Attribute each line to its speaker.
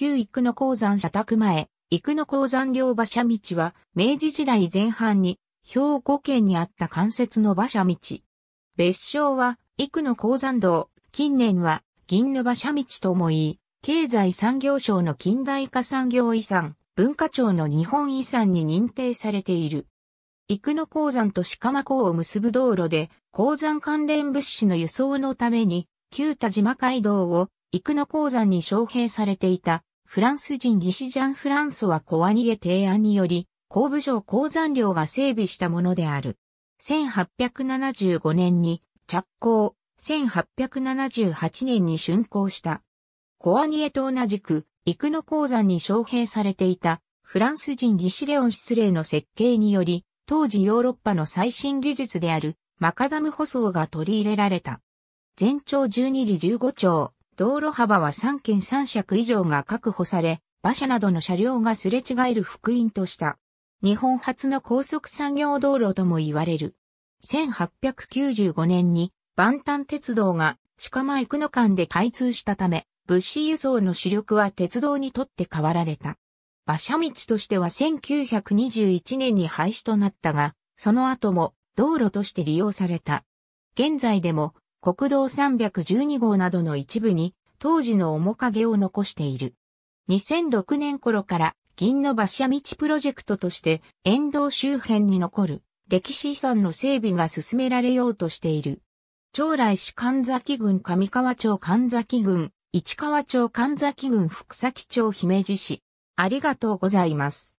Speaker 1: 旧生野鉱山社宅前、生野鉱山両馬車道は、明治時代前半に、兵庫県にあった関節の馬車道。別称は、生野鉱山道、近年は、銀の馬車道ともいい、経済産業省の近代化産業遺産、文化庁の日本遺産に認定されている。生野鉱山と鹿間港を結ぶ道路で、鉱山関連物資の輸送のために、旧田島街道を生野鉱山に招聘されていたフランス人ギシジャン・フランソワ・コワニエ提案により、工部省鉱山量が整備したものである。1875年に着工、1878年に竣工した。コワニエと同じく、イクノ鉱山に招聘されていたフランス人ギシレオン・失礼の設計により、当時ヨーロッパの最新技術であるマカダム舗装が取り入れられた。全長12里15丁、道路幅は3県3尺以上が確保され、馬車などの車両がすれ違える福音とした。日本初の高速産業道路とも言われる。1895年に、万端鉄道が鹿間幾野間で開通したため、物資輸送の主力は鉄道にとって変わられた。馬車道としては1921年に廃止となったが、その後も道路として利用された。現在でも国道312号などの一部に当時の面影を残している。2006年頃から銀の馬車道プロジェクトとして沿道周辺に残る歴史遺産の整備が進められようとしている。将来市神崎郡上川町神崎郡、市川町神崎郡福崎町姫路市。ありがとうございます。